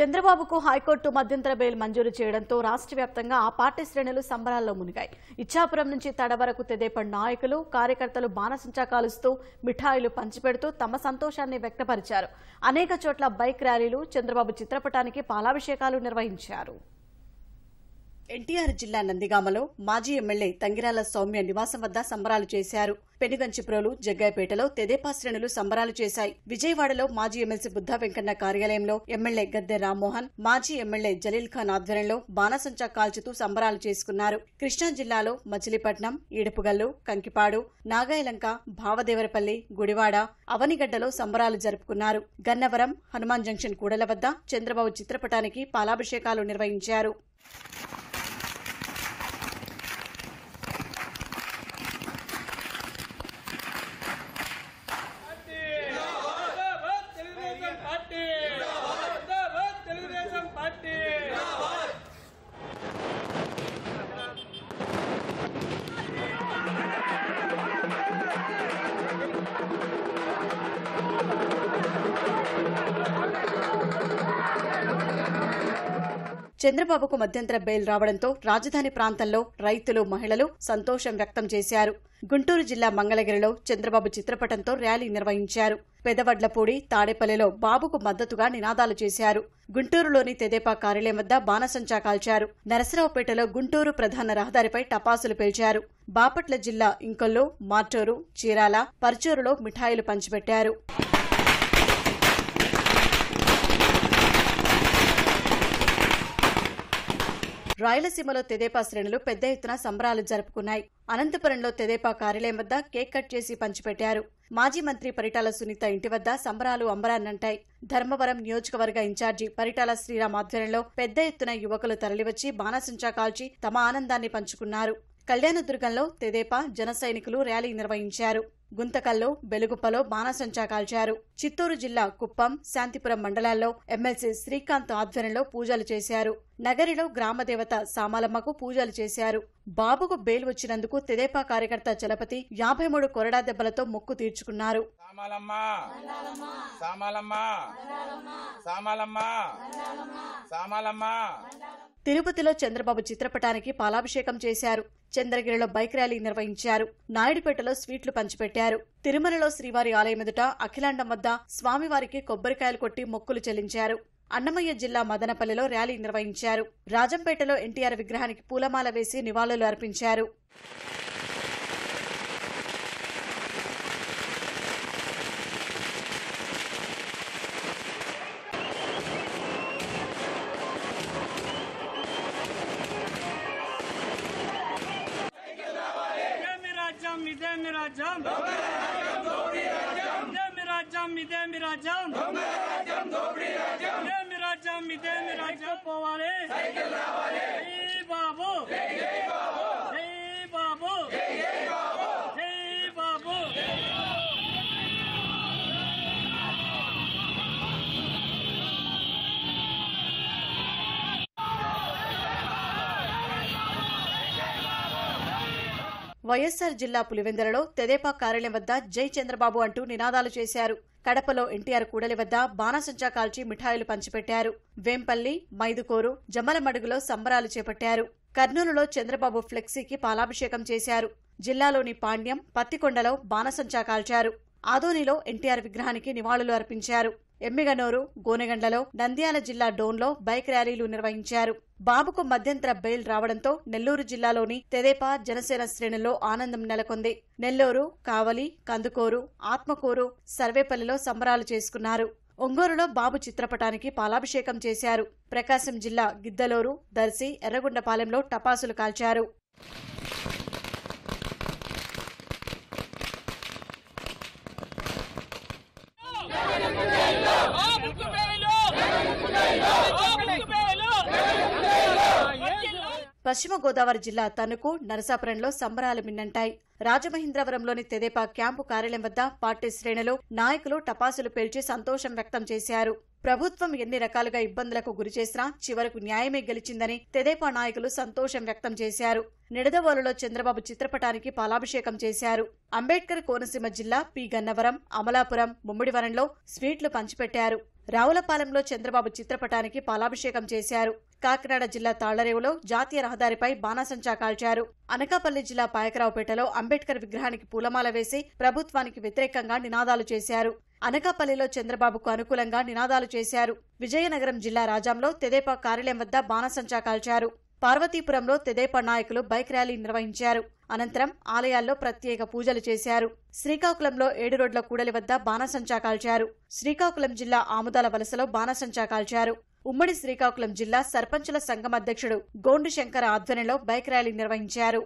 చంద్రబాబుకు హైకోర్టు మధ్యంతర బెయిల్ మంజూరు చేయడంతో రాష్ట్ర వ్యాప్తంగా ఆ పార్టీ శ్రేణులు సంబరాల్లో మునిగాయి ఇచ్చాపురం నుంచి తడవరకు తెదేపడి నాయకులు కార్యకర్తలు బాణసంచా కాలుస్తూ మిఠాయిలు పంచిపెడుతూ తమ సంతోషాన్ని వ్యక్తపరిచారు అనేక చోట్ల బైక్ ర్యాలీలు చంద్రబాబు చిత్రపటానికి పాలాభిషేకాలు నిర్వహించారు ఎన్టీఆర్ జిల్లా నందిగామలో మాజీ ఎమ్మెల్యే తంగిరాల సౌమ్య నివాసం వద్ద సంబరాలు చేశారు పెనుగంచిప్రోలు జగ్గాయపేటలో తెదేపా శ్రేణులు సంబరాలు చేశాయి విజయవాడలో మాజీ ఎమ్మెల్సీ బుద్ధా వెంకన్న కార్యాలయంలో ఎమ్మెల్యే గద్దె రామ్మోహన్ మాజీ ఎమ్మెల్యే జలీల్ ఖాన్ ఆధ్వర్యంలో బాణసంచా కాల్చుతూ సంబరాలు చేసుకున్నారు కృష్ణా జిల్లాలో మచిలీపట్నం ఈడపుగల్లు కంకిపాడు నాగాయలంక భావదేవరపల్లి గుడివాడ అవనిగడ్డలో సంబరాలు జరుపుకున్నారు గన్నవరం హనుమాన్ జంక్షన్ కూడల వద్ద చంద్రబాబు చిత్రపటానికి పాలాభిషేకాలు నిర్వహించారు చంద్రబాబుకు మధ్యంతర బెయిల్ రావడంతో రాజధాని ప్రాంతంలో రైతులు మహిళలు సంతోషం వ్యక్తం చేశారు గుంటూరు జిల్లా మంగళగిరిలో చంద్రబాబు చిత్రపటంతో ర్యాలీ నిర్వహించారు పెదవడ్లపూడి తాడేపల్లిలో బాబుకు మద్దతుగా నినాదాలు చేశారు గుంటూరులోని తెదేపా కార్యాలయం వద్ద బాణసంచా కాల్చారు నరసరావుపేటలో గుంటూరు ప్రధాన రహదారిపై టపాసులు పేల్చారు బాపట్ల జిల్లా ఇంకొల్లో మార్టోరు చీరాల పర్చూరులో మిఠాయిలు పంచిపెట్టారు రాయలసీమలో తెదేపా శ్రేణులు పెద్ద ఎత్తున సంబరాలు జరుపుకున్నాయి అనంతపురంలో తెదేపా కార్యాలయం వద్ద కేక్ కట్ చేసి పంచిపెట్టారు మాజీ మంత్రి పరిటాల సునీత ఇంటి వద్ద సంబరాలు అంబరాన్నంటాయి ధర్మవరం నియోజకవర్గ ఇన్ఛార్జి పరిటాల శ్రీరామ్ ఆధ్వర్యంలో పెద్ద ఎత్తున యువకులు తరలివచ్చి బాణసంచా కాల్చి తమ ఆనందాన్ని పంచుకున్నారు కళ్యాణదుర్గంలో తెదేపా జన సైనికులు ర్యాలీ నిర్వహించారు గుంతకల్లో బెలుగుప్పలో బాణసంచా కాల్చారు చిత్తూరు జిల్లా కుప్పం శాంతిపురం మండలాల్లో ఎమ్మెల్సీ శ్రీకాంత్ ఆధ్వర్యంలో పూజలు చేశారు నగరిలో గ్రామదేవత సామాలమ్మకు పూజలు చేశారు బాబుకు బెయిల్ వచ్చినందుకు తెదేపా కార్యకర్త చలపతి యాభై మూడు కొరడా దెబ్బలతో మొక్కు తీర్చుకున్నారు సామాలమ్మ తిరుపతిలో చంద్రబాబు చిత్రపటానికి పాలాభిషేకం చేశారు చంద్రగిరిలో బైక్ ర్యాలీ నిర్వహించారు నాయుడుపేటలో స్వీట్లు పంచిపెట్టారు తిరుమలలో శ్రీవారి ఆలయం ఎదుట అఖిలాండం వద్ద స్వామివారికి కొబ్బరికాయలు కొట్టి మొక్కులు చెల్లించారు అన్నమయ్య జిల్లా మదనపల్లిలో ర్యాలీ నిర్వహించారు రాజంపేటలో ఎన్టీఆర్ విగ్రహానికి పూలమాల వేసి నివాళులు అర్పించారు midem miracam. Dobre rađam, dobri rađam. Midem miracam, midem miracam. Dobre rađam, dobri rađam. Midem miracam, midem miracam. Sajko povale. Sajko bravo. YSR జిల్లా పులివెందరలో తెదేపా కార్యాలయం వద్ద జై చంద్రబాబు అంటూ నినాదాలు చేశారు కడపలో ఎన్టీఆర్ కూడలి వద్ద బాణసంచా కాల్చి మిఠాయిలు పంచిపెట్టారు వేంపల్లి మైదుకోరు జమ్మలమడుగులో సంబరాలు చేపట్టారు కర్నూలులో చంద్రబాబు ఫ్లెక్సీకి పాలాభిషేకం చేశారు జిల్లాలోని పాండ్యం పత్తికొండలో బాణసంచా కాల్చారు ఆదోనిలో ఎన్టీఆర్ విగ్రహానికి నివాళులు అర్పించారు ఎమ్మిగనూరు గోనెగండ్లలో నంద్యాల జిల్లా డోన్లో బైక్ ర్యాలీలు నిర్వహించారు బాబుకు మధ్యంతర బెయిల్ రావడంతో నెల్లూరు జిల్లాలోని తెదేపా జనసేన శ్రేణుల్లో ఆనందం నెలకొంది నెల్లూరు కావలి కందుకూరు ఆత్మకూరు సర్వేపల్లిలో సంబరాలు చేసుకున్నారు ఒంగోలులో బాబు చిత్రపటానికి పాలాభిషేకం చేశారు ప్రకాశం జిల్లా గిద్దలూరు దర్శి ఎర్రగొండపాలెంలో టపాసులు కాల్చారు పశ్చిమ గోదావరి జిల్లా తణుకు నరసాపురంలో సంబరాలు మిన్నంటాయి రాజమహేంద్రవరంలోని తెదేపా క్యాంపు కార్యాలయం వద్ద పార్టీ శ్రేణులు నాయకులు టపాసులు పేల్చి సంతోషం వ్యక్తం చేశారు ప్రభుత్వం ఎన్ని రకాలుగా ఇబ్బందులకు గురిచేసినా చివరకు న్యాయమే గెలిచిందని తెదేపా నాయకులు సంతోషం వ్యక్తం చేశారు నిడదవోలులో చంద్రబాబు చిత్రపటానికి పాలాభిషేకం చేశారు అంబేద్కర్ కోనసీమ జిల్లా పి గన్నవరం అమలాపురం ముమ్మిడివరంలో స్వీట్లు పంచిపెట్టారు రావులపాలెంలో చంద్రబాబు చిత్రపటానికి పాలాభిషేకం చేశారు కాకినాడ జిల్లా తాళ్లరేవులో జాతీయ రహదారిపై బాణాసంచా కాల్చారు అనకాపల్లి జిల్లా పాయకరావుపేటలో అంబేద్కర్ విగ్రహానికి పూలమాల వేసి ప్రభుత్వానికి వ్యతిరేకంగా నినాదాలు చేశారు అనకాపల్లిలో చంద్రబాబుకు అనుకూలంగా నినాదాలు చేశారు విజయనగరం జిల్లా రాజాంలో తెదేపా కార్యాలయం వద్ద బాణసంచా కాల్చారు పార్వతీపురంలో తెదేపా నాయకులు బైక్ ర్యాలీ నిర్వహించారు అనంతరం ఆలయాల్లో ప్రత్యేక పూజలు చేశారు శ్రీకాకుళంలో ఏడు రోడ్ల కూడలి వద్ద బాణసంచా కాల్చారు శ్రీకాకుళం జిల్లా ఆముదాల వలసలో బాణసంచా కాల్చారు ఉమ్మడి శ్రీకాకుళం జిల్లా సర్పంచుల సంఘం అధ్యక్షుడు గోండు శంకర్ ఆధ్వర్యంలో బైక్ ర్యాలీ నిర్వహించారు